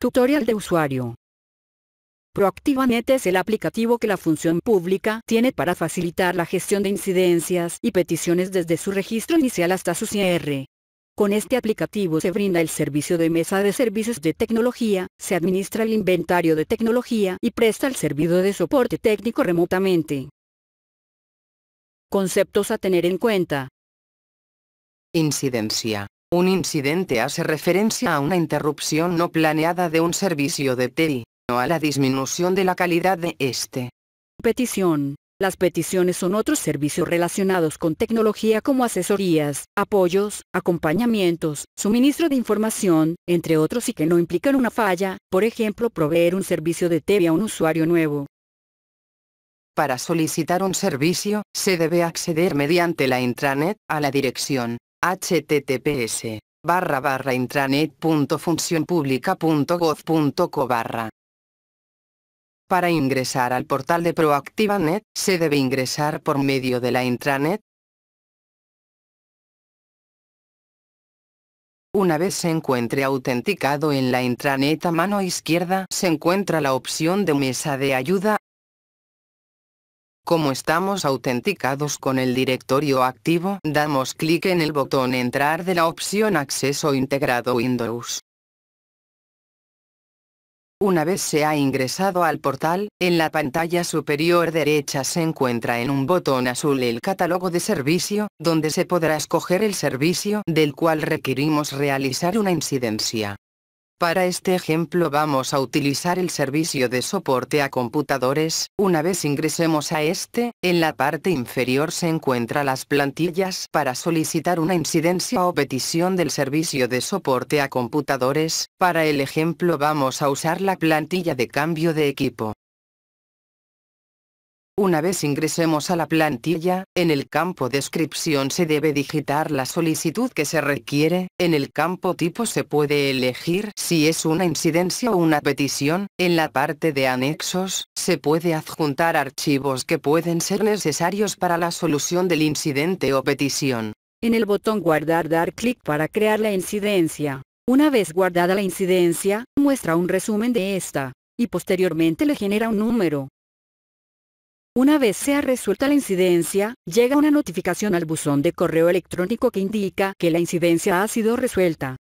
Tutorial de usuario. ProactivaNet es el aplicativo que la función pública tiene para facilitar la gestión de incidencias y peticiones desde su registro inicial hasta su cierre. Con este aplicativo se brinda el servicio de mesa de servicios de tecnología, se administra el inventario de tecnología y presta el servicio de soporte técnico remotamente. Conceptos a tener en cuenta. Incidencia. Un incidente hace referencia a una interrupción no planeada de un servicio de TI, o a la disminución de la calidad de este. Petición. Las peticiones son otros servicios relacionados con tecnología como asesorías, apoyos, acompañamientos, suministro de información, entre otros y que no implican una falla, por ejemplo proveer un servicio de TV a un usuario nuevo. Para solicitar un servicio, se debe acceder mediante la intranet a la dirección https barra Para ingresar al portal de ProactivaNet, se debe ingresar por medio de la intranet. Una vez se encuentre autenticado en la intranet a mano izquierda se encuentra la opción de mesa de ayuda como estamos autenticados con el directorio activo, damos clic en el botón Entrar de la opción Acceso integrado Windows. Una vez se ha ingresado al portal, en la pantalla superior derecha se encuentra en un botón azul el catálogo de servicio, donde se podrá escoger el servicio del cual requerimos realizar una incidencia. Para este ejemplo vamos a utilizar el servicio de soporte a computadores, una vez ingresemos a este, en la parte inferior se encuentra las plantillas para solicitar una incidencia o petición del servicio de soporte a computadores, para el ejemplo vamos a usar la plantilla de cambio de equipo. Una vez ingresemos a la plantilla, en el campo descripción se debe digitar la solicitud que se requiere, en el campo tipo se puede elegir si es una incidencia o una petición, en la parte de anexos, se puede adjuntar archivos que pueden ser necesarios para la solución del incidente o petición. En el botón guardar dar clic para crear la incidencia. Una vez guardada la incidencia, muestra un resumen de esta, y posteriormente le genera un número. Una vez sea resuelta la incidencia, llega una notificación al buzón de correo electrónico que indica que la incidencia ha sido resuelta.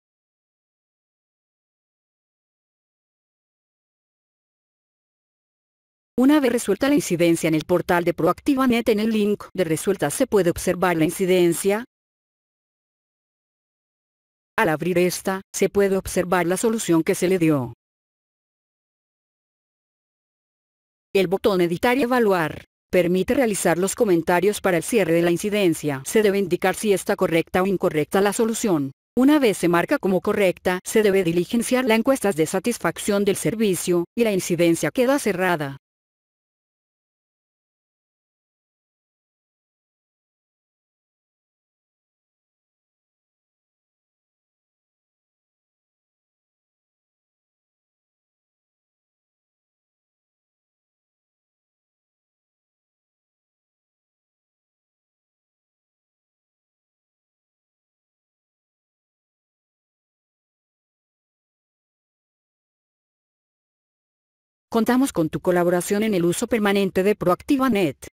Una vez resuelta la incidencia en el portal de Proactivanet en el link de Resuelta se puede observar la incidencia. Al abrir esta, se puede observar la solución que se le dio. El botón editar y evaluar permite realizar los comentarios para el cierre de la incidencia. Se debe indicar si está correcta o incorrecta la solución. Una vez se marca como correcta, se debe diligenciar la encuesta de satisfacción del servicio, y la incidencia queda cerrada. Contamos con tu colaboración en el uso permanente de ProactivaNet.